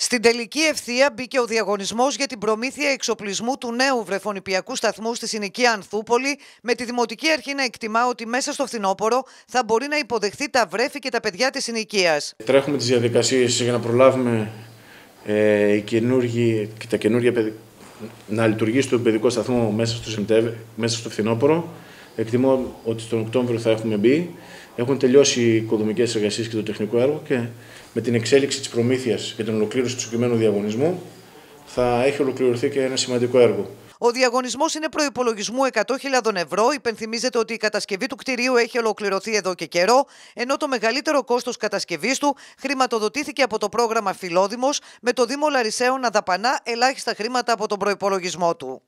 Στην τελική ευθεία μπήκε ο διαγωνισμός για την προμήθεια εξοπλισμού του νέου βρεφονιπιακού σταθμού στη συνοικία Ανθούπολη, με τη Δημοτική Αρχή να εκτιμά ότι μέσα στο φθινόπωρο θα μπορεί να υποδεχθεί τα βρέφη και τα παιδιά της συνοικίας. Τρέχουμε τις διαδικασίες για να προλάβουμε ε, οι τα καινούργια να λειτουργήσει το παιδικό σταθμό μέσα στο, μέσα στο φθινόπωρο. Εκτιμώ ότι τον Οκτώβριο θα έχουμε μπει. Έχουν τελειώσει οι οικοδομικές εργασίες και το τεχνικό έργο και με την εξέλιξη της προμήθειας και την ολοκλήρωση του συγκεκριμένου διαγωνισμού θα έχει ολοκληρωθεί και ένα σημαντικό έργο. Ο διαγωνισμός είναι προπολογισμού 100.000 ευρώ. Υπενθυμίζεται ότι η κατασκευή του κτηρίου έχει ολοκληρωθεί εδώ και καιρό, ενώ το μεγαλύτερο κόστος κατασκευής του χρηματοδοτήθηκε από το πρόγραμμα Φιλόδημος, με το Δήμο Λαρισαίων να δαπανά ελάχιστα χρήματα από τον προπολογισμό του.